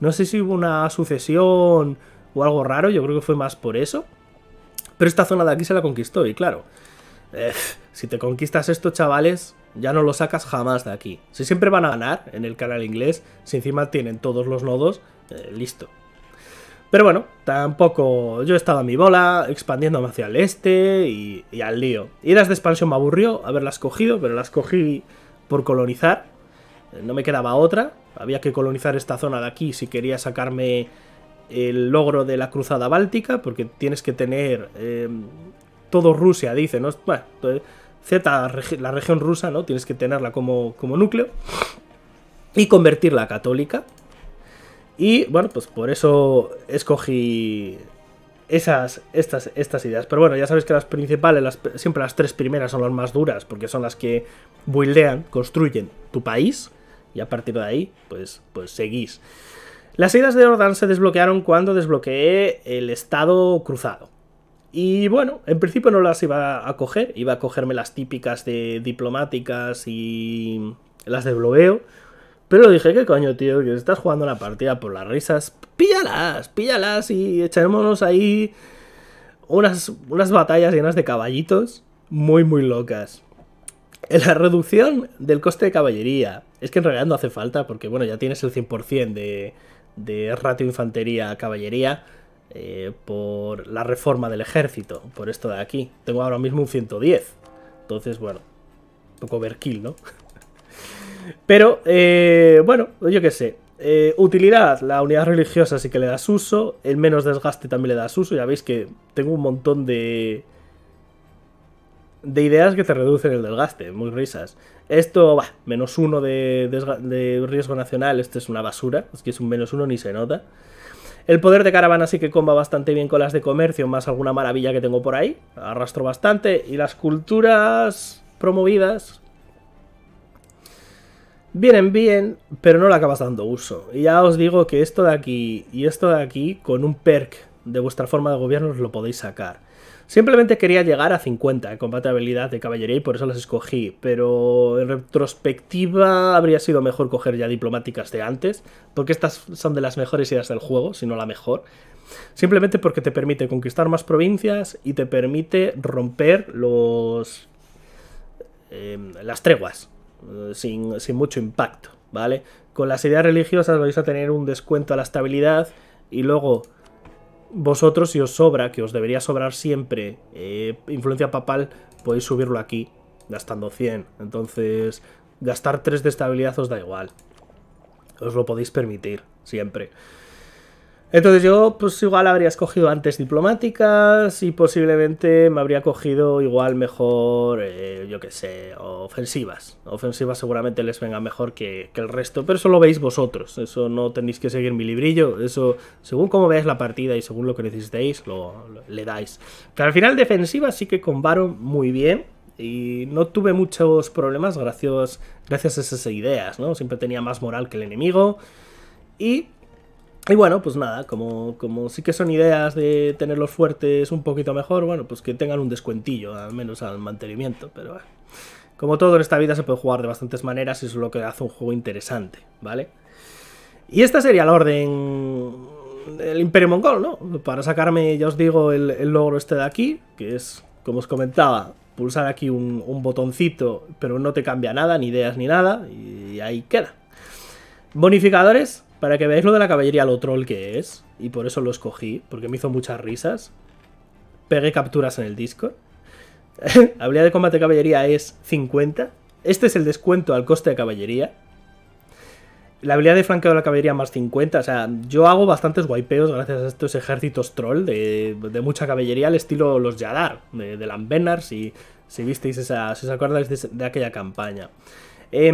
No sé si hubo una sucesión o algo raro. Yo creo que fue más por eso. Pero esta zona de aquí se la conquistó. Y claro, eh, si te conquistas esto, chavales, ya no lo sacas jamás de aquí. Si siempre van a ganar en el canal inglés, si encima tienen todos los nodos, eh, listo. Pero bueno, tampoco... Yo he estado a mi bola, expandiéndome hacia el este y, al lío. las de expansión me aburrió haberlas cogido, pero las cogí por colonizar. No me quedaba otra. Había que colonizar esta zona de aquí si quería sacarme el logro de la cruzada báltica, porque tienes que tener eh, todo Rusia, dice, ¿no? Bueno, Z, la región rusa, ¿no? Tienes que tenerla como, como núcleo. Y convertirla a católica. Y bueno, pues por eso escogí esas, estas, ideas. Pero bueno, ya sabéis que las principales, siempre las tres primeras son las más duras, porque son las que buildean, construyen tu país, y a partir de ahí, pues, pues seguís. Las ideas de Ordan se desbloquearon cuando desbloqueé el estado cruzado. Y bueno, en principio no las iba a coger, iba a cogerme las típicas de diplomáticas y las de bloqueo pero dije, ¿qué coño, tío? Que estás jugando la partida por las risas. Píllalas, píllalas y echémonos ahí unas, unas batallas llenas de caballitos muy, muy locas. La reducción del coste de caballería. Es que en realidad no hace falta porque, bueno, ya tienes el 100% de, de ratio infantería-caballería eh, por la reforma del ejército, por esto de aquí. Tengo ahora mismo un 110. Entonces, bueno, un poco kill ¿no? Pero, eh, bueno, yo qué sé. Eh, utilidad, la unidad religiosa sí que le das uso. El menos desgaste también le das uso. Ya veis que tengo un montón de... De ideas que te reducen el desgaste, muy risas. Esto, va, menos uno de, de riesgo nacional, esto es una basura. Es que es un menos uno, ni se nota. El poder de caravana sí que comba bastante bien con las de comercio, más alguna maravilla que tengo por ahí. Arrastro bastante. Y las culturas promovidas vienen bien, pero no le acabas dando uso. Y ya os digo que esto de aquí y esto de aquí, con un perk de vuestra forma de gobierno, os lo podéis sacar. Simplemente quería llegar a 50 en compatibilidad de caballería y por eso las escogí, pero en retrospectiva habría sido mejor coger ya diplomáticas de antes, porque estas son de las mejores ideas del juego, si no la mejor. Simplemente porque te permite conquistar más provincias y te permite romper los... Eh, las treguas eh, sin, mucho impacto, ¿vale? Con las ideas religiosas vais a tener un descuento a la estabilidad y luego vosotros si os sobra, que os debería sobrar siempre eh, influencia papal, podéis subirlo aquí, gastando 100. Entonces, gastar 3 de estabilidad os da igual. Os lo podéis permitir, siempre. Entonces yo pues igual habría escogido antes diplomáticas y posiblemente me habría cogido igual mejor, eh, yo qué sé, ofensivas. Ofensivas seguramente les venga mejor que, el resto, pero eso lo veis vosotros, eso no tenéis que seguir mi librillo, eso según cómo veáis la partida y según lo que necesitéis, lo, le dais. Pero al final defensiva sí que con Baron muy bien, y no tuve muchos problemas gracias, gracias a esas ideas, ¿no? Siempre tenía más moral que el enemigo y y bueno, pues nada, como, como sí que son ideas de tenerlos fuertes un poquito mejor, bueno, pues que tengan un descuentillo, al menos al mantenimiento, pero bueno. Como todo en esta vida se puede jugar de bastantes maneras y eso es lo que hace un juego interesante, ¿vale? Y esta sería la orden del Imperio Mongol, ¿no? Para sacarme, ya os digo, el, logro este de aquí, que es, como os comentaba, pulsar aquí un, botoncito, pero no te cambia nada, ni ideas ni nada, y ahí queda. Bonificadores, para que veáis lo de la caballería, lo troll que es, y por eso lo escogí, porque me hizo muchas risas. Pegué capturas en el Discord. Habilidad de combate de caballería es 50. Este es el descuento al coste de caballería. La habilidad de flanqueo de la caballería más 50. O sea, yo hago bastantes guaypeos gracias a estos ejércitos troll de, mucha caballería al estilo los Yadar, de, de si, si visteis esa, si os acordáis de, de aquella campaña. Eh,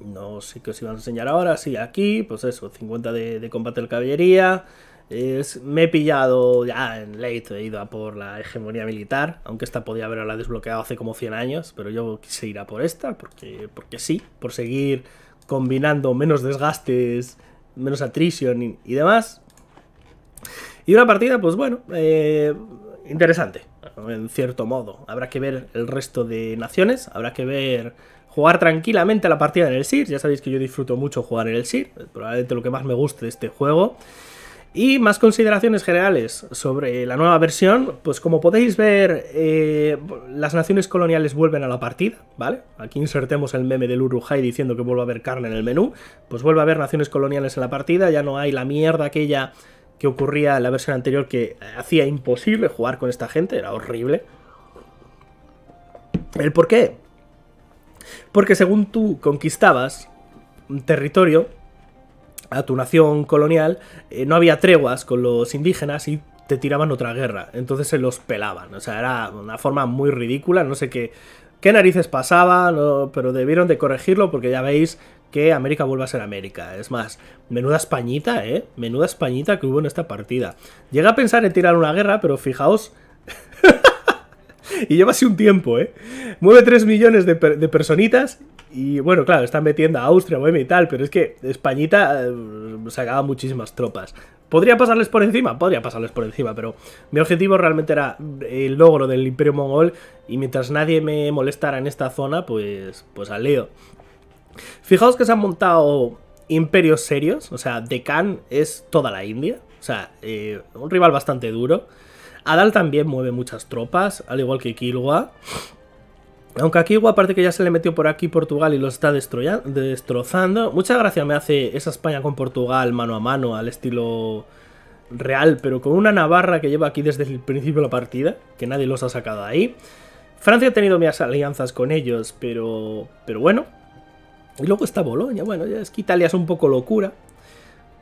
no sé qué os iba a enseñar ahora. Sí, aquí, pues eso, 50 de, combate de caballería. Es, me he pillado ya en late, he ido a por la hegemonía militar, aunque esta podía haberla desbloqueado hace como 100 años, pero yo quise ir a por esta, porque, porque sí, por seguir combinando menos desgastes, menos attrition y, demás. Y una partida, pues bueno, eh, interesante, en cierto modo. Habrá que ver el resto de naciones, habrá que ver jugar tranquilamente la partida en el SIR. Ya sabéis que yo disfruto mucho jugar en el SIR, probablemente lo que más me guste de este juego. Y más consideraciones generales sobre la nueva versión, pues como podéis ver, eh, las naciones coloniales vuelven a la partida, ¿vale? Aquí insertemos el meme del Urujay diciendo que vuelve a haber carne en el menú, pues vuelve a haber naciones coloniales en la partida, ya no hay la mierda aquella que ocurría en la versión anterior que hacía imposible jugar con esta gente, era horrible. ¿El por qué? Porque según tú conquistabas un territorio a tu nación colonial, eh, no había treguas con los indígenas y te tiraban otra guerra. Entonces se los pelaban. O sea, era una forma muy ridícula. No sé qué, qué narices pasaba, pero debieron de corregirlo porque ya veis que América vuelve a ser América. Es más, menuda españita, ¿eh? Menuda españita que hubo en esta partida. Llega a pensar en tirar una guerra, pero fijaos... y lleva así un tiempo, ¿eh? Mueve 3 millones de, personitas y bueno, claro, están metiendo a Austria, Bohemia y tal, pero es que Españita eh, sacaba muchísimas tropas. ¿Podría pasarles por encima? Podría pasarles por encima, pero mi objetivo realmente era el logro del Imperio Mongol y mientras nadie me molestara en esta zona, pues, pues al lío. Fijaos que se han montado imperios serios, o sea, Deccan es toda la India, o sea, eh, un rival bastante duro. Adal también mueve muchas tropas, al igual que Kilwa. Aunque a Kilwa aparte que ya se le metió por aquí Portugal y lo está destrozando. Mucha gracia me hace esa España con Portugal mano a mano, al estilo real, pero con una Navarra que lleva aquí desde el principio de la partida, que nadie los ha sacado ahí. Francia ha tenido mis alianzas con ellos, pero, pero bueno. Y luego está Bolonia, bueno, ya es que Italia es un poco locura.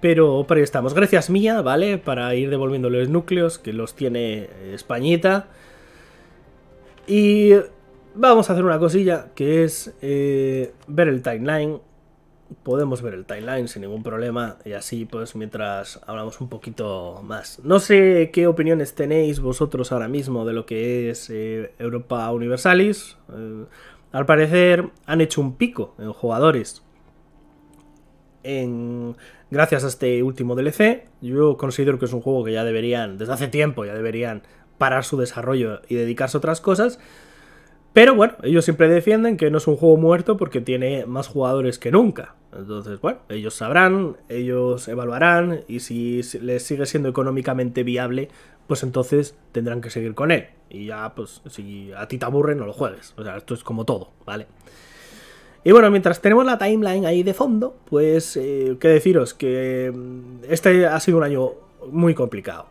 Pero, por ahí estamos. Gracias mía, ¿vale? Para ir devolviendo los núcleos, que los tiene Españita. Y vamos a hacer una cosilla, que es eh, ver el timeline. Podemos ver el timeline sin ningún problema y así pues mientras hablamos un poquito más. No sé qué opiniones tenéis vosotros ahora mismo de lo que es eh, Europa Universalis. Eh, al parecer han hecho un pico en jugadores en, gracias a este último DLC, yo considero que es un juego que ya deberían, desde hace tiempo ya deberían parar su desarrollo y dedicarse a otras cosas. Pero bueno, ellos siempre defienden que no es un juego muerto porque tiene más jugadores que nunca. Entonces, bueno, ellos sabrán, ellos evaluarán y si les sigue siendo económicamente viable, pues entonces tendrán que seguir con él. Y ya, pues, si a ti te aburre, no lo juegues. O sea, esto es como todo, ¿vale? vale y bueno, mientras tenemos la timeline ahí de fondo, pues que eh, qué deciros que mm, este ha sido un año muy complicado.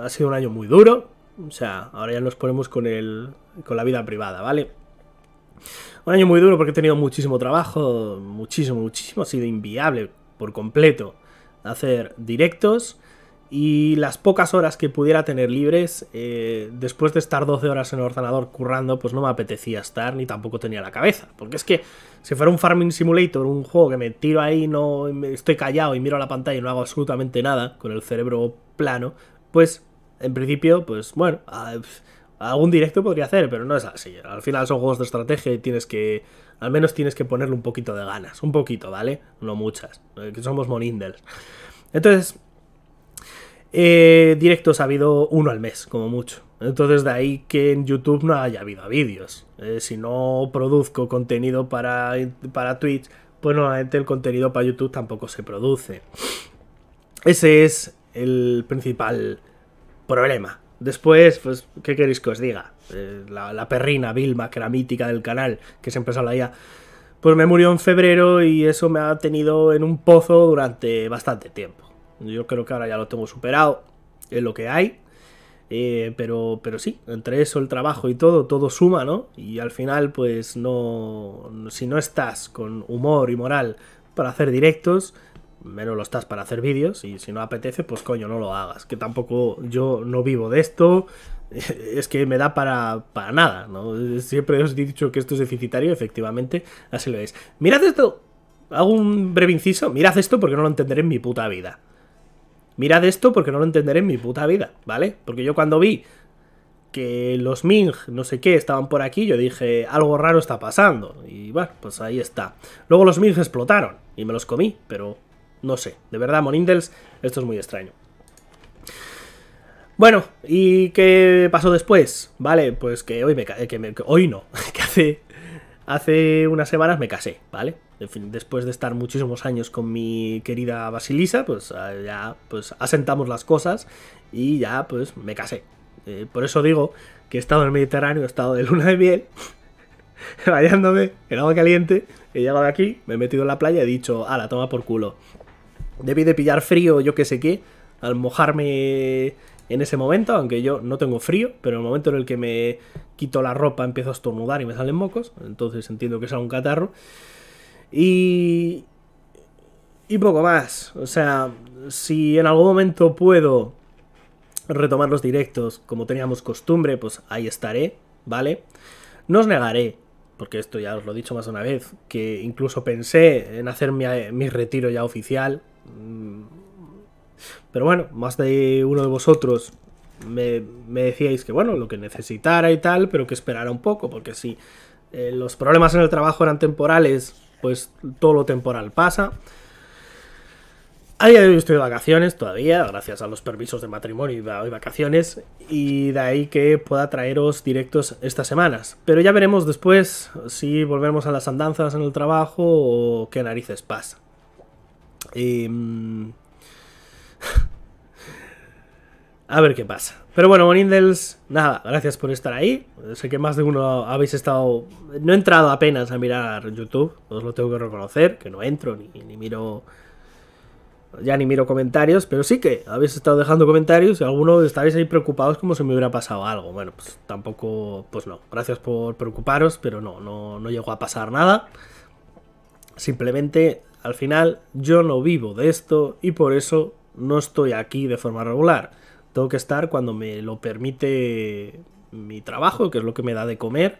Ha sido un año muy duro. O sea, ahora ya nos ponemos con el. con la vida privada, ¿vale? Un año muy duro porque he tenido muchísimo trabajo. Muchísimo, muchísimo. Ha sido inviable por completo hacer directos y las pocas horas que pudiera tener libres, eh, después de estar 12 horas en el ordenador currando, pues no me apetecía estar ni tampoco tenía la cabeza. Porque es que si fuera un Farming Simulator, un juego que me tiro ahí, no estoy callado y miro a la pantalla y no hago absolutamente nada con el cerebro plano, pues en principio, pues bueno, algún directo podría hacer, pero no es así. Al final son juegos de estrategia y tienes que, al menos tienes que ponerle un poquito de ganas, un poquito, ¿vale? No muchas, eh, que somos monindels. Entonces, eh, directos ha habido uno al mes, como mucho. Entonces de ahí que en YouTube no haya habido vídeos. Eh, si no produzco contenido para, para Twitch, pues normalmente el contenido para YouTube tampoco se produce. Ese es el principal problema. Después, pues, ¿qué queréis que os diga? Eh, la, perrina Vilma, que era mítica del canal, que siempre se ya pues me murió en febrero y eso me ha tenido en un pozo durante bastante tiempo. Yo creo que ahora ya lo tengo superado, es lo que hay. Eh, pero, pero sí, entre eso, el trabajo y todo, todo suma, ¿no? Y al final, pues no. Si no estás con humor y moral para hacer directos, menos lo estás para hacer vídeos. Y si no apetece, pues coño, no lo hagas. Que tampoco yo no vivo de esto. Es que me da para, nada, ¿no? Siempre os he dicho que esto es deficitario, efectivamente, así lo es. Mirad esto. Hago un breve inciso. Mirad esto porque no lo entenderé en mi puta vida. Mirad esto porque no lo entenderé en mi puta vida, ¿vale? Porque yo cuando vi que los Ming, no sé qué, estaban por aquí, yo dije, algo raro está pasando. Y bueno, pues ahí está. Luego los Ming explotaron y me los comí, pero no sé. De verdad, Monindels, esto es muy extraño. Bueno, ¿y qué pasó después? Vale, pues que hoy me... Eh, que hoy no, que hace Hace unas semanas me casé, ¿vale? En fin, después de estar muchísimos años con mi querida Basilisa, pues ah, ya pues asentamos las cosas y ya pues me casé. Eh, por eso digo que he estado en el Mediterráneo, he estado de luna de miel, bañándome en agua caliente, he llegado aquí, me he metido en la playa y he dicho, la toma por culo. Debí de pillar frío, yo qué sé qué, al mojarme en ese momento, aunque yo no tengo frío, pero en el momento en el que me quito la ropa empiezo a estornudar y me salen mocos, entonces entiendo que es un catarro. Y... Y poco más. O sea, si en algún momento puedo retomar los directos como teníamos costumbre, pues ahí estaré, ¿vale? No os negaré, porque esto ya os lo he dicho más de una vez, que incluso pensé en hacer mi, mi retiro ya oficial. Pero bueno, más de uno de vosotros me, decíais que bueno, lo que necesitara y tal, pero que esperara un poco, porque si eh, los problemas en el trabajo eran temporales, pues todo lo temporal pasa. A día de hoy estoy de vacaciones todavía, gracias a los permisos de matrimonio y vacaciones, y de ahí que pueda traeros directos estas semanas. Pero ya veremos después si volvemos a las andanzas en el trabajo o qué narices pasa. Y, em, a ver qué pasa. Pero bueno, Bonindels, nada, gracias por estar ahí. Sé que más de uno habéis estado... No he entrado apenas a mirar YouTube, os lo tengo que reconocer, que no entro ni, miro... Ya ni miro comentarios, pero sí que habéis estado dejando comentarios y algunos estáis ahí preocupados como si me hubiera pasado algo. Bueno, pues tampoco, pues no. Gracias por preocuparos, pero no, no, no llegó a pasar nada. Simplemente, al final, yo no vivo de esto y por eso no estoy aquí de forma regular tengo que estar cuando me lo permite mi trabajo, que es lo que me da de comer,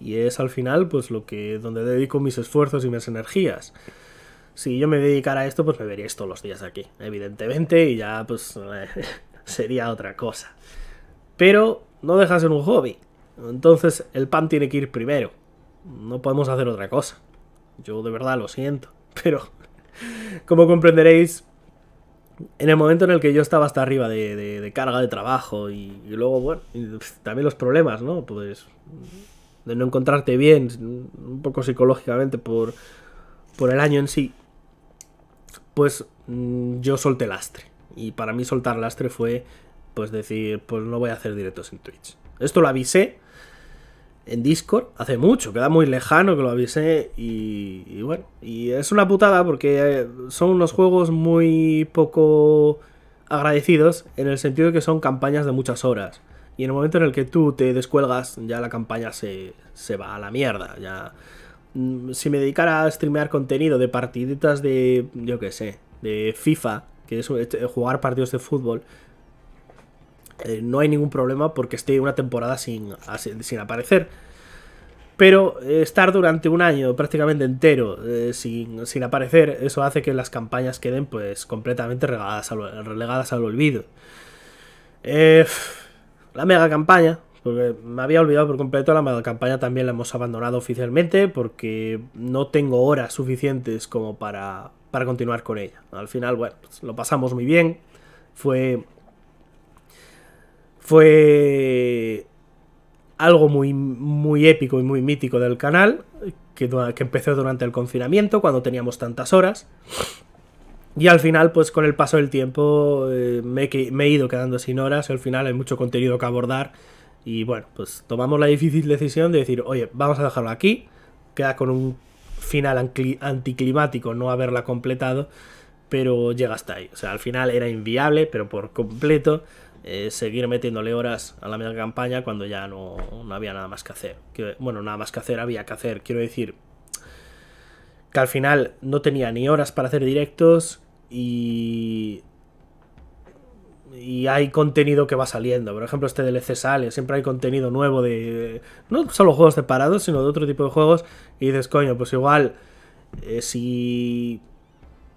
y es al final pues lo que donde dedico mis esfuerzos y mis energías. Si yo me dedicara a esto, pues me veríais todos los días aquí, evidentemente, y ya pues sería otra cosa. Pero no deja en ser un hobby. Entonces el pan tiene que ir primero. No podemos hacer otra cosa. Yo de verdad lo siento, pero como comprenderéis, en el momento en el que yo estaba hasta arriba de, de, carga de trabajo y, luego, bueno, también los problemas, ¿no? Pues de no encontrarte bien, un poco psicológicamente por, el año en sí, pues mm, yo solté lastre. Y para mí soltar lastre fue, pues decir, pues no voy a hacer directos en Twitch. Esto lo avisé en Discord hace mucho, queda muy lejano que lo avisé y, bueno, y es una putada porque eh, son unos juegos muy poco agradecidos en el sentido de que son campañas de muchas horas y en el momento en el que tú te descuelgas ya la campaña se, se va a la mierda, ya mm, si me dedicara a streamear contenido de partiditas de, yo qué sé, de FIFA, que es este, jugar partidos de fútbol, eh, no hay ningún problema porque esté una temporada sin, sin aparecer. Pero eh, estar durante un año prácticamente entero eh, sin, aparecer, eso hace que las campañas queden pues completamente relegadas al, olvido. la mega campaña, porque me había olvidado por completo, la mega campaña también la hemos abandonado oficialmente porque no tengo horas suficientes como para, para continuar con ella. Al final, bueno, pues, lo pasamos muy bien. Fue fue algo muy, muy épico y muy mítico del canal, que, empezó durante el confinamiento, cuando teníamos tantas horas. Y al final, pues con el paso del tiempo eh, me, he, me, he ido quedando sin horas. Al final hay mucho contenido que abordar. Y bueno, pues tomamos la difícil decisión de decir, oye, vamos a dejarlo aquí. Queda con un final anticlimático no haberla completado. Pero llega hasta ahí. O sea, al final era inviable, pero por completo. Eh, seguir metiéndole horas a la misma campaña cuando ya no, había nada más que hacer. bueno, nada más que hacer había que hacer. Quiero decir que al final no tenía ni horas para hacer directos y... Y hay contenido que va saliendo. Por ejemplo, este DLC sale. Siempre hay contenido nuevo de... No solo juegos separados sino de otro tipo de juegos. Y dices, coño, pues igual... Eh, si...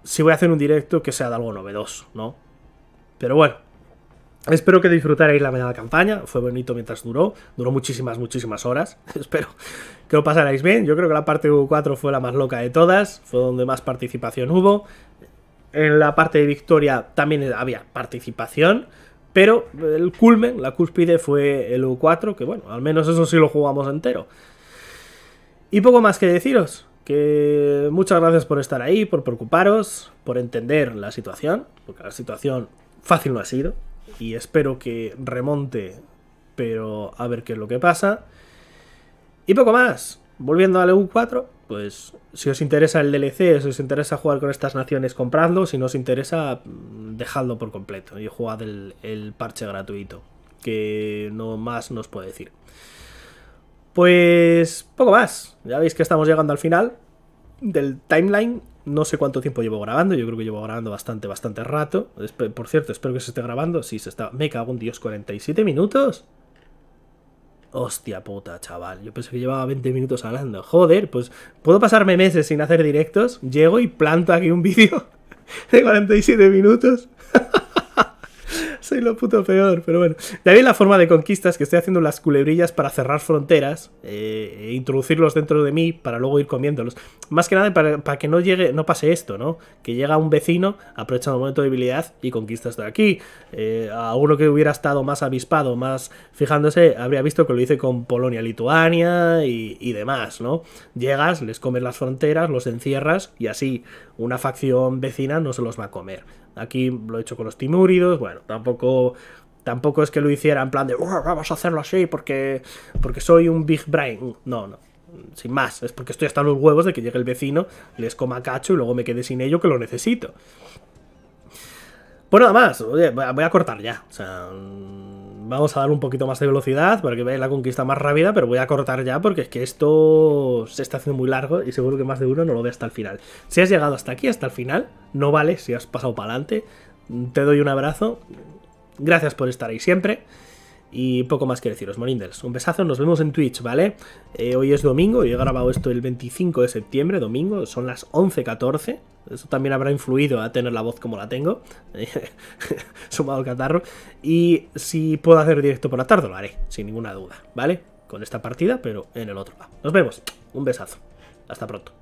Si voy a hacer un directo que sea de algo novedoso, ¿no? Pero bueno, Espero que disfrutaréis la media campaña, fue bonito mientras duró, duró muchísimas, muchísimas horas, espero que lo pasarais bien, yo creo que la parte U4 fue la más loca de todas, fue donde más participación hubo, en la parte de victoria también había participación, pero el culmen, la cúspide fue el U4, que bueno, al menos eso sí lo jugamos entero. Y poco más que deciros, que muchas gracias por estar ahí, por preocuparos, por entender la situación, porque la situación fácil no ha sido, y espero que remonte, pero a ver qué es lo que pasa. Y poco más. Volviendo al EU4, pues si os interesa el DLC, si os interesa jugar con estas naciones, compradlo. Si no os interesa, dejadlo por completo y jugad el, el parche gratuito, que no más nos puede decir. Pues poco más. Ya veis que estamos llegando al final del timeline no sé cuánto tiempo llevo grabando, yo creo que llevo grabando bastante, bastante rato. Por cierto, espero que se esté grabando. Sí, se está... Me cago en Dios, 47 minutos. Hostia puta, chaval. Yo pensé que llevaba 20 minutos hablando. Joder, pues puedo pasarme meses sin hacer directos. Llego y planto aquí un vídeo de 47 minutos. Soy lo puto peor, pero bueno. De ahí la forma de conquistas que estoy haciendo las culebrillas para cerrar fronteras eh, e introducirlos dentro de mí para luego ir comiéndolos. Más que nada para, que no llegue, no pase esto, ¿no? Que llega un vecino, aprovecha un momento de debilidad y conquista esto de aquí. Eh, a uno que hubiera estado más avispado, más fijándose, habría visto que lo hice con Polonia, Lituania y, y demás, ¿no? Llegas, les comes las fronteras, los encierras y así una facción vecina no se los va a comer. Aquí lo he hecho con los timúridos, bueno, tampoco tampoco es que lo hiciera en plan de vamos a hacerlo así porque porque soy un big brain. No, no. Sin más, es porque estoy hasta los huevos de que llegue el vecino, les coma cacho y luego me quede sin ello que lo necesito. Pues nada más, voy a cortar ya. O sea, vamos a dar un poquito más de velocidad para que veáis la conquista más rápida, pero voy a cortar ya porque es que esto se está haciendo muy largo y seguro que más de uno no lo ve hasta el final. Si has llegado hasta aquí, hasta el final, no vale si has pasado para adelante. Te doy un abrazo. Gracias por estar ahí siempre. Y poco más que deciros, Morinders. Un besazo, nos vemos en Twitch, ¿vale? Eh, hoy es domingo, yo he grabado esto el 25 de septiembre, domingo, son las 11.14. Eso también habrá influido a tener la voz como la tengo, sumado al catarro. Y si puedo hacer directo por la tarde, lo haré, sin ninguna duda, ¿vale? Con esta partida, pero en el otro lado. Nos vemos, un besazo. Hasta pronto.